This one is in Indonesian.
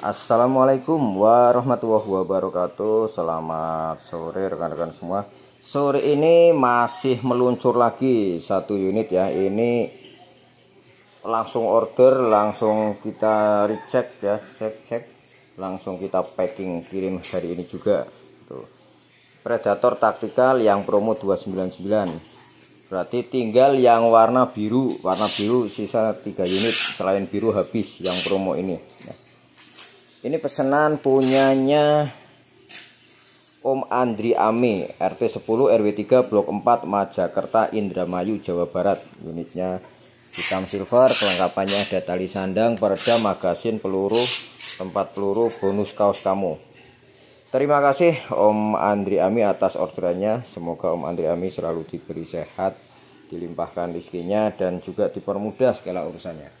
Assalamualaikum warahmatullahi wabarakatuh Selamat sore rekan-rekan semua Sore ini masih meluncur lagi satu unit ya Ini langsung order langsung kita recheck ya cek cek langsung kita packing kirim hari ini juga tuh gitu. predator taktikal yang promo 299 berarti tinggal yang warna biru warna biru sisa tiga unit selain biru habis yang promo ini ya ini pesanan punyanya Om Andri Ame RT 10 RW 3 Blok 4 Majakerta Indramayu Jawa Barat unitnya hitam silver kelengkapannya ada tali sandang pereda magasin peluru tempat peluru bonus kaos kamu terima kasih Om Andri Ami atas orderannya semoga Om Andri Ami selalu diberi sehat dilimpahkan rezekinya dan juga dipermudah segala urusannya